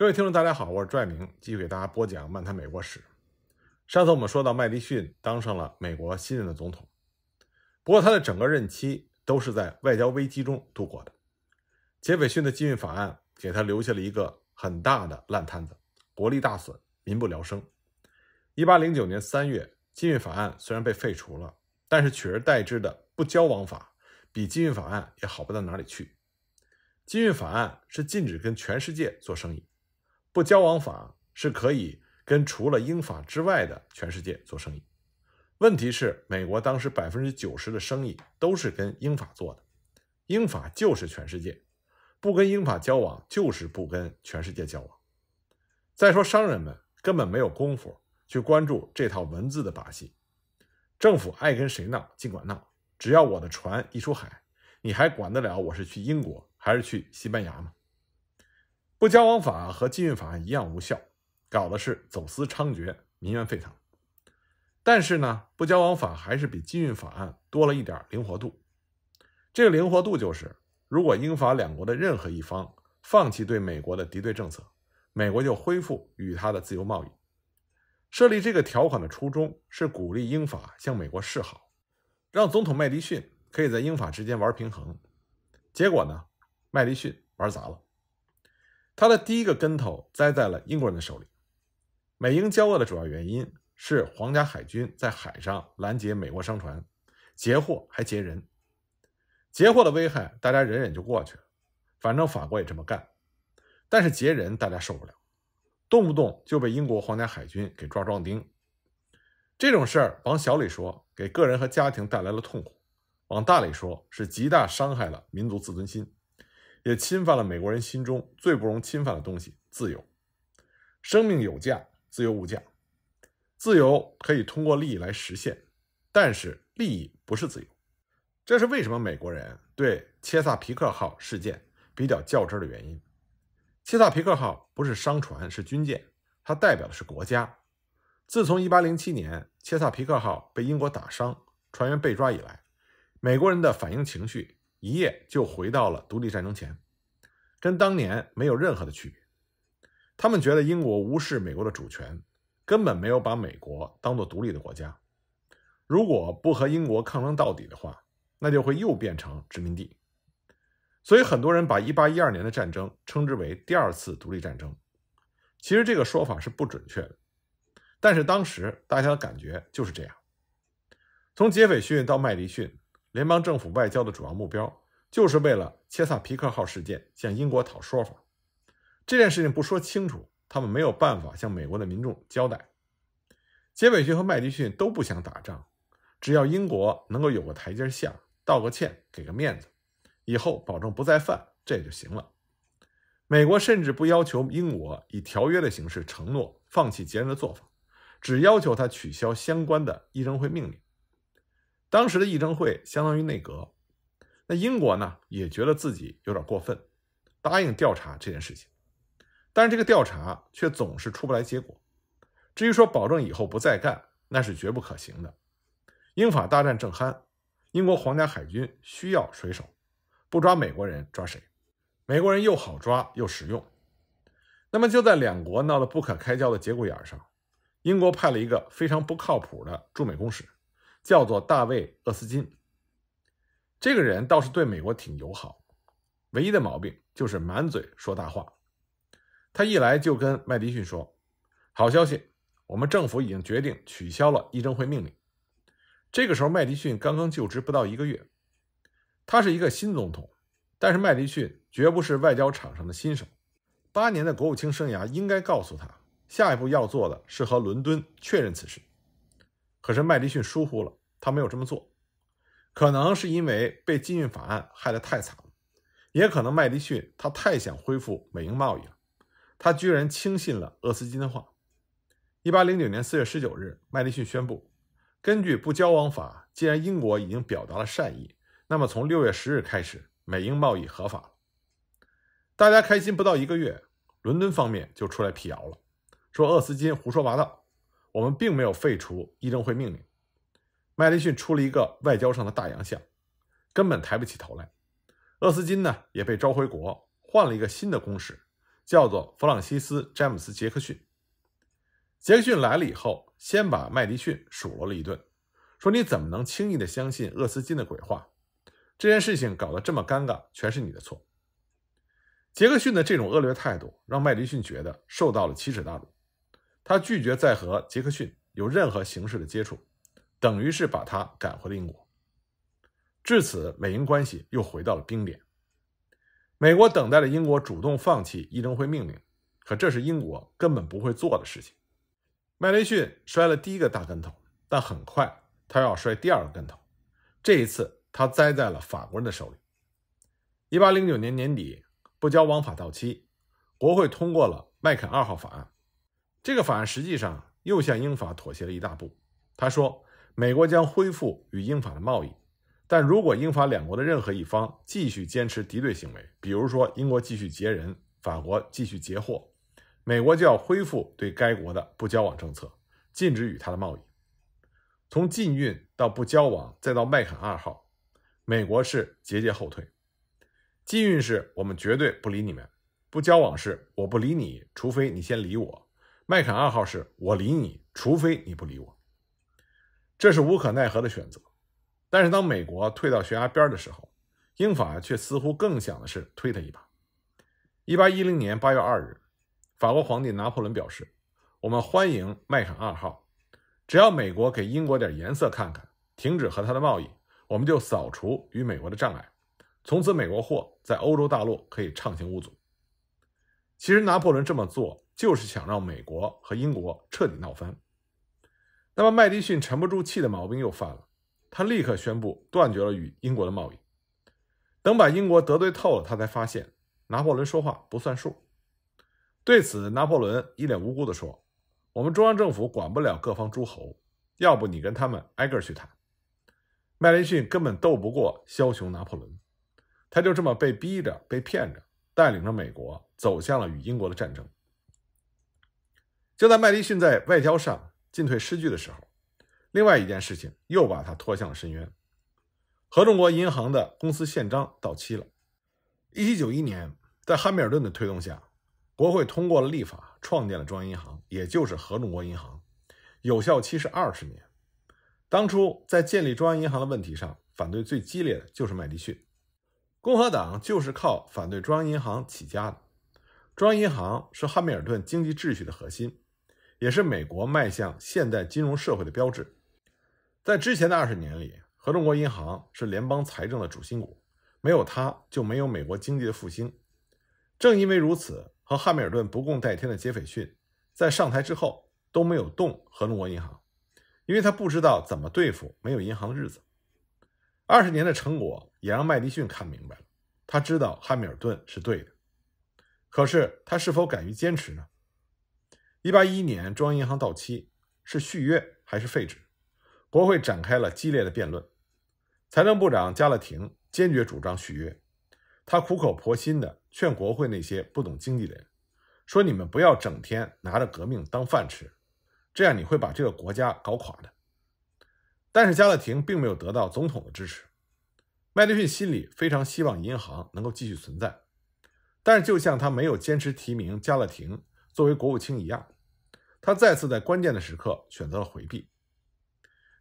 各位听众，大家好，我是朱爱明，继续给大家播讲《漫谈美国史》。上次我们说到，麦迪逊当上了美国新任的总统，不过他的整个任期都是在外交危机中度过的。杰斐逊的禁运法案给他留下了一个很大的烂摊子，国力大损，民不聊生。一八零九年三月，禁运法案虽然被废除了，但是取而代之的不交往法比禁运法案也好不到哪里去。禁运法案是禁止跟全世界做生意。不交往法是可以跟除了英法之外的全世界做生意。问题是，美国当时百分之九十的生意都是跟英法做的，英法就是全世界。不跟英法交往，就是不跟全世界交往。再说，商人们根本没有功夫去关注这套文字的把戏。政府爱跟谁闹，尽管闹。只要我的船一出海，你还管得了我是去英国还是去西班牙吗？不交往法和禁运法一样无效，搞的是走私猖獗，民怨沸腾。但是呢，不交往法还是比禁运法案多了一点灵活度。这个灵活度就是，如果英法两国的任何一方放弃对美国的敌对政策，美国就恢复与他的自由贸易。设立这个条款的初衷是鼓励英法向美国示好，让总统麦迪逊可以在英法之间玩平衡。结果呢，麦迪逊玩砸了。他的第一个跟头栽在了英国人的手里。美英交恶的主要原因是皇家海军在海上拦截美国商船，截货还劫人。劫货的危害大家忍忍就过去了，反正法国也这么干。但是劫人大家受不了，动不动就被英国皇家海军给抓壮丁。这种事儿往小里说，给个人和家庭带来了痛苦；往大里说，是极大伤害了民族自尊心。也侵犯了美国人心中最不容侵犯的东西——自由。生命有价，自由无价。自由可以通过利益来实现，但是利益不是自由。这是为什么美国人对切萨皮克号事件比较较真的原因。切萨皮克号不是商船，是军舰，它代表的是国家。自从1807年切萨皮克号被英国打伤，船员被抓以来，美国人的反应情绪。一夜就回到了独立战争前，跟当年没有任何的区别。他们觉得英国无视美国的主权，根本没有把美国当做独立的国家。如果不和英国抗争到底的话，那就会又变成殖民地。所以很多人把一八一二年的战争称之为第二次独立战争。其实这个说法是不准确的，但是当时大家的感觉就是这样。从杰斐逊到麦迪逊。联邦政府外交的主要目标，就是为了切萨皮克号事件向英国讨说法。这件事情不说清楚，他们没有办法向美国的民众交代。杰斐逊和麦迪逊都不想打仗，只要英国能够有个台阶下，道个歉，给个面子，以后保证不再犯，这也就行了。美国甚至不要求英国以条约的形式承诺放弃杰人的做法，只要求他取消相关的议政会命令。当时的议政会相当于内阁，那英国呢也觉得自己有点过分，答应调查这件事情，但是这个调查却总是出不来结果。至于说保证以后不再干，那是绝不可行的。英法大战正酣，英国皇家海军需要水手，不抓美国人抓谁？美国人又好抓又实用。那么就在两国闹得不可开交的节骨眼上，英国派了一个非常不靠谱的驻美公使。叫做大卫·厄斯金，这个人倒是对美国挺友好，唯一的毛病就是满嘴说大话。他一来就跟麦迪逊说：“好消息，我们政府已经决定取消了议政会命令。”这个时候，麦迪逊刚刚就职不到一个月，他是一个新总统，但是麦迪逊绝不是外交场上的新手。八年的国务卿生涯应该告诉他，下一步要做的是和伦敦确认此事。可是麦迪逊疏忽了，他没有这么做，可能是因为被禁运法案害得太惨了，也可能麦迪逊他太想恢复美英贸易了，他居然轻信了厄斯金的话。一八零九年四月十九日，麦迪逊宣布，根据不交往法，既然英国已经表达了善意，那么从六月十日开始，美英贸易合法了。大家开心不到一个月，伦敦方面就出来辟谣了，说厄斯金胡说八道。我们并没有废除议政会命令。麦迪逊出了一个外交上的大洋相，根本抬不起头来。厄斯金呢，也被召回国，换了一个新的公使，叫做弗朗西斯·詹姆斯·杰克逊。杰克逊来了以后，先把麦迪逊数落了一顿，说：“你怎么能轻易的相信厄斯金的鬼话？这件事情搞得这么尴尬，全是你的错。”杰克逊的这种恶劣态度，让麦迪逊觉得受到了奇耻大辱。他拒绝再和杰克逊有任何形式的接触，等于是把他赶回了英国。至此，美英关系又回到了冰点。美国等待着英国主动放弃议政会命令，可这是英国根本不会做的事情。麦雷逊摔了第一个大跟头，但很快他要摔第二个跟头。这一次，他栽在了法国人的手里。1809年年底，不交王法到期，国会通过了麦肯二号法案。这个法案实际上又向英法妥协了一大步。他说，美国将恢复与英法的贸易，但如果英法两国的任何一方继续坚持敌对行为，比如说英国继续劫人，法国继续劫货，美国就要恢复对该国的不交往政策，禁止与他的贸易。从禁运到不交往，再到麦坎二号，美国是节节后退。禁运是我们绝对不理你们；不交往是我不理你，除非你先理我。麦坎二号是我理你，除非你不理我。这是无可奈何的选择。但是当美国退到悬崖边的时候，英法却似乎更想的是推他一把。一八一零年八月二日，法国皇帝拿破仑表示：“我们欢迎麦坎二号，只要美国给英国点颜色看看，停止和他的贸易，我们就扫除与美国的障碍，从此美国货在欧洲大陆可以畅行无阻。”其实拿破仑这么做，就是想让美国和英国彻底闹翻。那么麦迪逊沉不住气的毛病又犯了，他立刻宣布断绝了与英国的贸易。等把英国得罪透了，他才发现拿破仑说话不算数。对此，拿破仑一脸无辜地说：“我们中央政府管不了各方诸侯，要不你跟他们挨个去谈。”麦迪逊根本斗不过枭雄拿破仑，他就这么被逼着、被骗着。带领着美国走向了与英国的战争。就在麦迪逊在外交上进退失据的时候，另外一件事情又把他拖向了深渊。合众国银行的公司宪章到期了。一七九一年，在汉密尔顿的推动下，国会通过了立法，创建了中央银行，也就是合众国银行，有效期是二十年。当初在建立中央银行的问题上，反对最激烈的就是麦迪逊。共和党就是靠反对中央银行起家的，中央银行是汉密尔顿经济秩序的核心，也是美国迈向现代金融社会的标志。在之前的二十年里，合众国银行是联邦财政的主心骨，没有它就没有美国经济的复兴。正因为如此，和汉密尔顿不共戴天的杰斐逊，在上台之后都没有动合众国银行，因为他不知道怎么对付没有银行的日子。二十年的成果也让麦迪逊看明白了，他知道汉密尔顿是对的，可是他是否敢于坚持呢？一八一一年，中央银行到期，是续约还是废止？国会展开了激烈的辩论。财政部长加勒廷坚决主张续约，他苦口婆心地劝国会那些不懂经济的人，说：“你们不要整天拿着革命当饭吃，这样你会把这个国家搞垮的。”但是加勒廷并没有得到总统的支持。麦迪逊心里非常希望银行能够继续存在，但是就像他没有坚持提名加勒廷作为国务卿一样，他再次在关键的时刻选择了回避。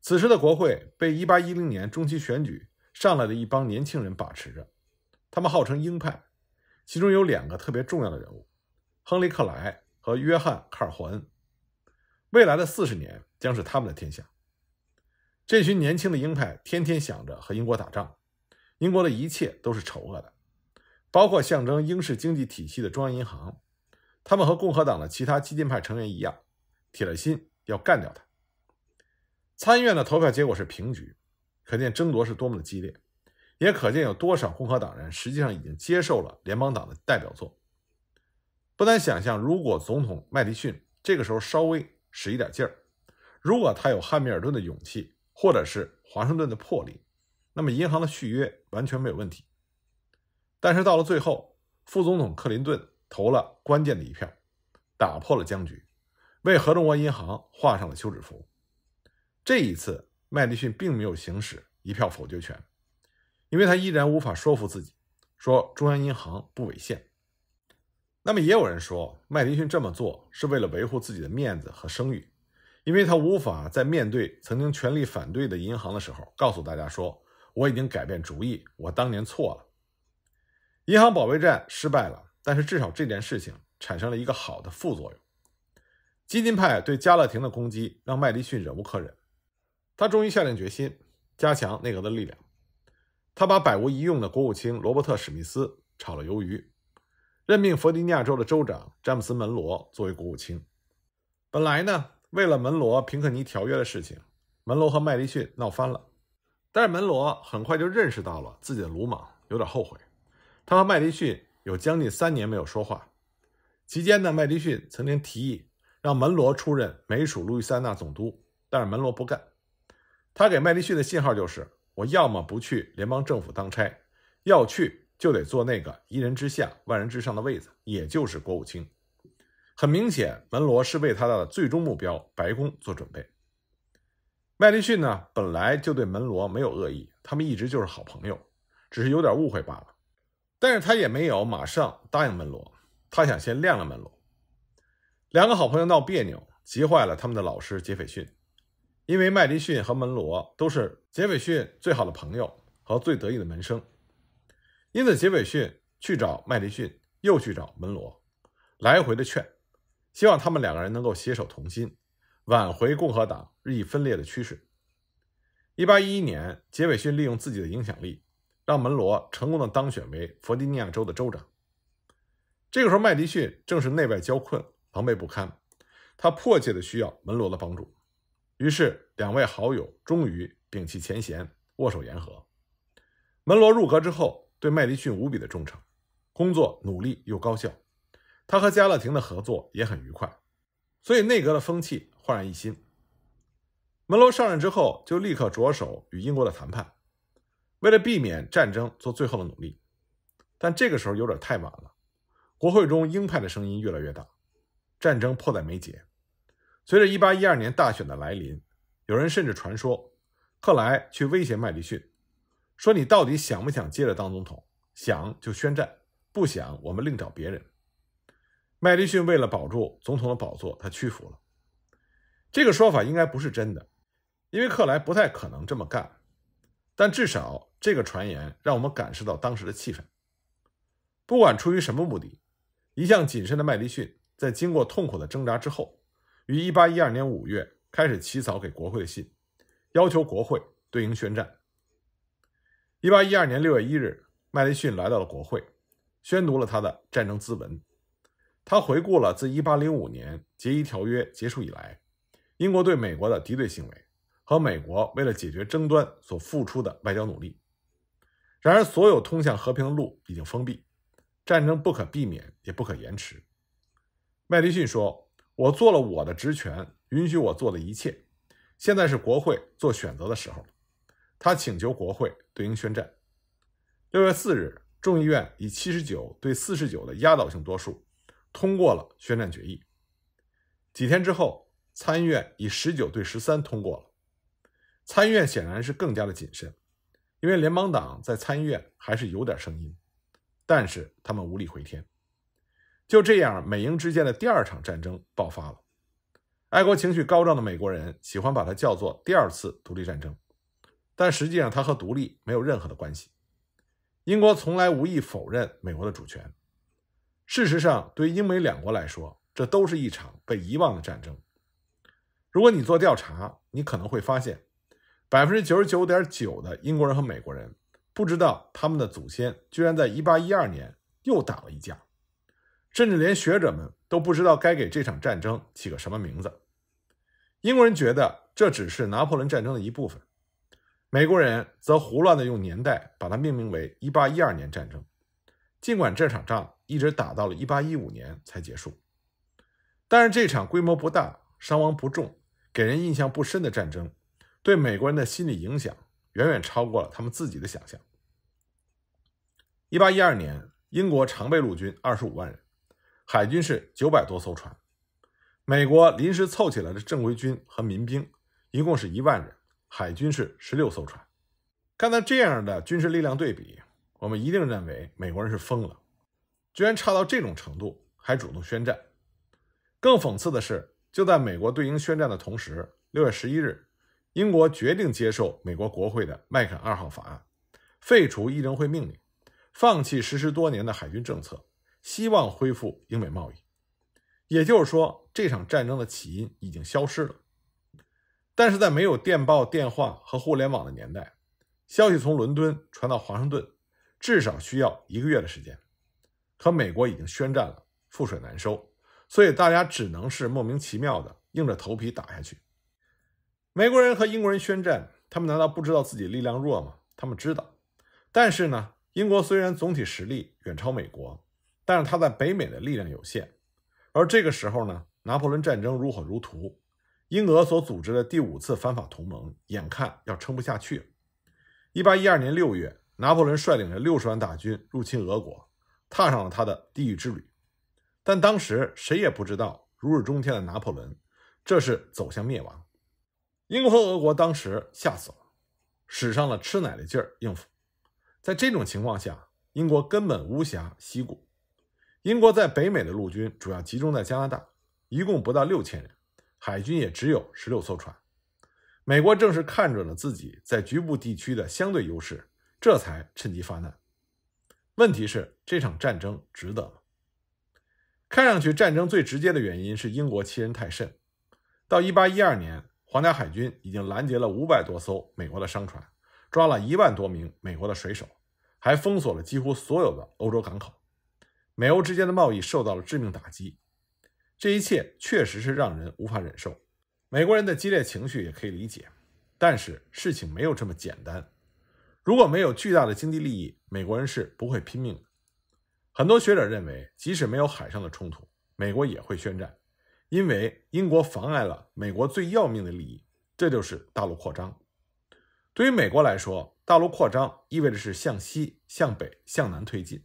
此时的国会被一八一零年中期选举上来的一帮年轻人把持着，他们号称鹰派，其中有两个特别重要的人物：亨利·克莱和约翰·卡尔霍恩。未来的四十年将是他们的天下。这群年轻的鹰派天天想着和英国打仗，英国的一切都是丑恶的，包括象征英式经济体系的中央银行。他们和共和党的其他激进派成员一样，铁了心要干掉他。参议院的投票结果是平局，可见争夺是多么的激烈，也可见有多少共和党人实际上已经接受了联邦党的代表作。不难想象，如果总统麦迪逊这个时候稍微使一点劲儿，如果他有汉密尔顿的勇气，或者是华盛顿的魄力，那么银行的续约完全没有问题。但是到了最后，副总统克林顿投了关键的一票，打破了僵局，为合众国银行画上了休止符。这一次，麦迪逊并没有行使一票否决权，因为他依然无法说服自己说中央银行不违宪。那么也有人说，麦迪逊这么做是为了维护自己的面子和声誉。因为他无法在面对曾经全力反对的银行的时候告诉大家说我已经改变主意，我当年错了。银行保卫战失败了，但是至少这件事情产生了一个好的副作用。激进派对加勒廷的攻击让麦迪逊忍无可忍，他终于下定决心加强内阁的力量。他把百无一用的国务卿罗伯特史密斯炒了鱿鱼，任命弗吉尼亚州的州长詹姆斯门罗作为国务卿。本来呢。为了门罗平克尼条约的事情，门罗和麦迪逊闹翻了。但是门罗很快就认识到了自己的鲁莽，有点后悔。他和麦迪逊有将近三年没有说话。期间呢，麦迪逊曾经提议让门罗出任美属路易斯安那总督，但是门罗不干。他给麦迪逊的信号就是：我要么不去联邦政府当差，要去就得坐那个一人之下、万人之上的位子，也就是国务卿。很明显，门罗是为他的最终目标——白宫做准备。麦迪逊呢，本来就对门罗没有恶意，他们一直就是好朋友，只是有点误会罢了。但是他也没有马上答应门罗，他想先晾晾门罗。两个好朋友闹别扭，急坏了他们的老师杰斐逊，因为麦迪逊和门罗都是杰斐逊最好的朋友和最得意的门生，因此杰斐逊去找麦迪逊，又去找门罗，来回的劝。希望他们两个人能够携手同心，挽回共和党日益分裂的趋势。一八一一年，杰斐逊利用自己的影响力，让门罗成功的当选为弗吉尼亚州的州长。这个时候，麦迪逊正是内外交困、狼狈不堪，他迫切的需要门罗的帮助。于是，两位好友终于摒弃前嫌，握手言和。门罗入阁之后，对麦迪逊无比的忠诚，工作努力又高效。他和加勒廷的合作也很愉快，所以内阁的风气焕然一新。门楼上任之后，就立刻着手与英国的谈判，为了避免战争，做最后的努力。但这个时候有点太晚了，国会中鹰派的声音越来越大，战争迫在眉睫。随着1812年大选的来临，有人甚至传说，克莱去威胁麦迪逊，说：“你到底想不想接着当总统？想就宣战，不想我们另找别人。”麦迪逊为了保住总统的宝座，他屈服了。这个说法应该不是真的，因为克莱不太可能这么干。但至少这个传言让我们感受到当时的气氛。不管出于什么目的，一向谨慎的麦迪逊在经过痛苦的挣扎之后，于1812年5月开始起草给国会的信，要求国会对应宣战。1812年6月1日，麦迪逊来到了国会，宣读了他的战争咨文。他回顾了自1805年《杰伊条约》结束以来，英国对美国的敌对行为和美国为了解决争端所付出的外交努力。然而，所有通向和平的路已经封闭，战争不可避免，也不可延迟。麦迪逊说：“我做了我的职权允许我做的一切，现在是国会做选择的时候了。”他请求国会对英宣战。6月4日，众议院以79对49的压倒性多数。通过了宣战决议。几天之后，参议院以十九对十三通过了。参议院显然是更加的谨慎，因为联邦党在参议院还是有点声音，但是他们无力回天。就这样，美英之间的第二场战争爆发了。爱国情绪高涨的美国人喜欢把它叫做第二次独立战争，但实际上它和独立没有任何的关系。英国从来无意否认美国的主权。事实上，对于英美两国来说，这都是一场被遗忘的战争。如果你做调查，你可能会发现，百分之九十九点九的英国人和美国人不知道他们的祖先居然在1812年又打了一架，甚至连学者们都不知道该给这场战争起个什么名字。英国人觉得这只是拿破仑战争的一部分，美国人则胡乱地用年代把它命名为 “1812 年战争”。尽管这场仗一直打到了1815年才结束，但是这场规模不大、伤亡不重、给人印象不深的战争，对美国人的心理影响远远超过了他们自己的想象。1812年，英国常备陆军25万人，海军是900多艘船；美国临时凑起来的正规军和民兵一共是一万人，海军是16艘船。看到这样的军事力量对比。我们一定认为美国人是疯了，居然差到这种程度还主动宣战。更讽刺的是，就在美国对英宣战的同时，六月十一日，英国决定接受美国国会的麦肯二号法案，废除议政会命令，放弃实施多年的海军政策，希望恢复英美贸易。也就是说，这场战争的起因已经消失了。但是在没有电报、电话和互联网的年代，消息从伦敦传到华盛顿。至少需要一个月的时间，可美国已经宣战了，覆水难收，所以大家只能是莫名其妙的硬着头皮打下去。美国人和英国人宣战，他们难道不知道自己力量弱吗？他们知道，但是呢，英国虽然总体实力远超美国，但是他在北美的力量有限，而这个时候呢，拿破仑战争如火如荼，英俄所组织的第五次反法同盟眼看要撑不下去。一八一二年六月。拿破仑率领着六十万大军入侵俄国，踏上了他的地狱之旅。但当时谁也不知道，如日中天的拿破仑这是走向灭亡。英国和俄国当时吓死了，使上了吃奶的劲儿应付。在这种情况下，英国根本无暇西顾。英国在北美的陆军主要集中在加拿大，一共不到六千人，海军也只有十六艘船。美国正是看准了自己在局部地区的相对优势。这才趁机发难。问题是，这场战争值得吗？看上去，战争最直接的原因是英国欺人太甚。到一八一二年，皇家海军已经拦截了五百多艘美国的商船，抓了一万多名美国的水手，还封锁了几乎所有的欧洲港口。美欧之间的贸易受到了致命打击。这一切确实是让人无法忍受。美国人的激烈情绪也可以理解，但是事情没有这么简单。如果没有巨大的经济利益，美国人是不会拼命的。很多学者认为，即使没有海上的冲突，美国也会宣战，因为英国妨碍了美国最要命的利益，这就是大陆扩张。对于美国来说，大陆扩张意味着是向西、向北、向南推进，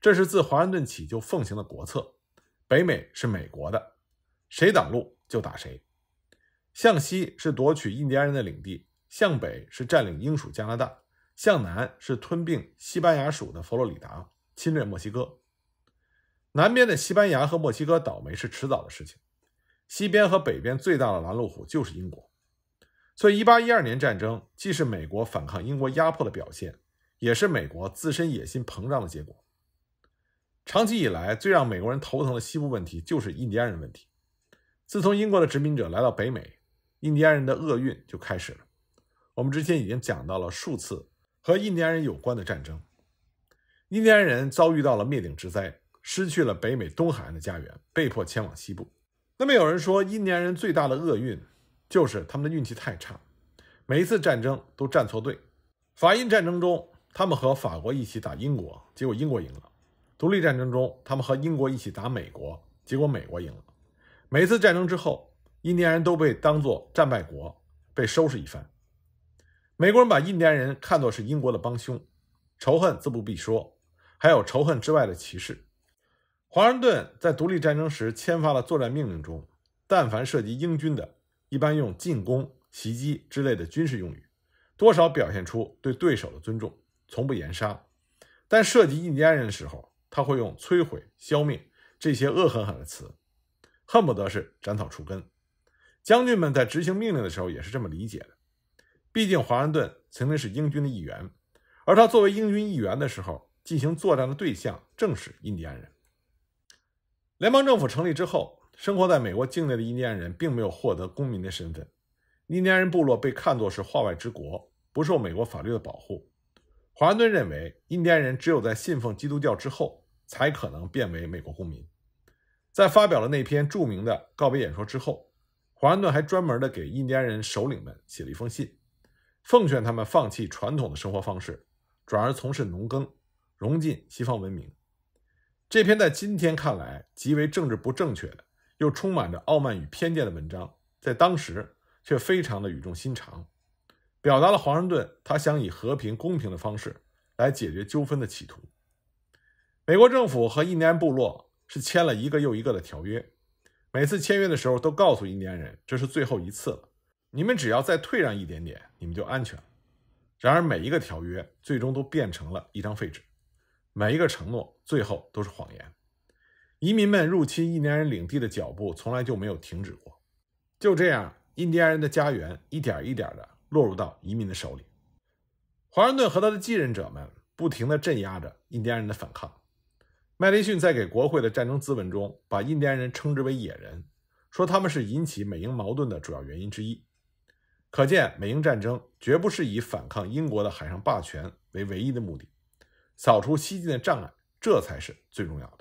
这是自华盛顿起就奉行的国策。北美是美国的，谁挡路就打谁。向西是夺取印第安人的领地，向北是占领英属加拿大。向南是吞并西班牙属的佛罗里达，侵略墨西哥。南边的西班牙和墨西哥倒霉是迟早的事情。西边和北边最大的拦路虎就是英国。所以，1812年战争既是美国反抗英国压迫的表现，也是美国自身野心膨胀的结果。长期以来，最让美国人头疼的西部问题就是印第安人问题。自从英国的殖民者来到北美，印第安人的厄运就开始了。我们之前已经讲到了数次。和印第安人有关的战争，印第安人遭遇到了灭顶之灾，失去了北美东海岸的家园，被迫迁往西部。那么有人说，印第安人最大的厄运就是他们的运气太差，每一次战争都站错队。法印战争中，他们和法国一起打英国，结果英国赢了；独立战争中，他们和英国一起打美国，结果美国赢了。每一次战争之后，印第安人都被当作战败国被收拾一番。美国人把印第安人看作是英国的帮凶，仇恨自不必说，还有仇恨之外的歧视。华盛顿在独立战争时签发了作战命令中，但凡涉及英军的，一般用进攻、袭击之类的军事用语，多少表现出对对手的尊重，从不言杀。但涉及印第安人的时候，他会用摧毁、消灭这些恶狠狠的词，恨不得是斩草除根。将军们在执行命令的时候也是这么理解的。毕竟，华盛顿曾经是英军的一员，而他作为英军一员的时候，进行作战的对象正是印第安人。联邦政府成立之后，生活在美国境内的印第安人并没有获得公民的身份，印第安人部落被看作是化外之国，不受美国法律的保护。华盛顿认为，印第安人只有在信奉基督教之后，才可能变为美国公民。在发表了那篇著名的告别演说之后，华盛顿还专门的给印第安人首领们写了一封信。奉劝他们放弃传统的生活方式，转而从事农耕，融进西方文明。这篇在今天看来极为政治不正确的，又充满着傲慢与偏见的文章，在当时却非常的语重心长，表达了华盛顿他想以和平、公平的方式来解决纠纷的企图。美国政府和印第安部落是签了一个又一个的条约，每次签约的时候都告诉印第安人这是最后一次了。你们只要再退让一点点，你们就安全了。然而，每一个条约最终都变成了一张废纸，每一个承诺最后都是谎言。移民们入侵印第安人领地的脚步从来就没有停止过。就这样，印第安人的家园一点一点的落入到移民的手里。华盛顿和他的继任者们不停地镇压着印第安人的反抗。麦迪逊在给国会的战争咨文中把印第安人称之为野人，说他们是引起美英矛盾的主要原因之一。可见，美英战争绝不是以反抗英国的海上霸权为唯一的目的，扫除西进的障碍，这才是最重要的。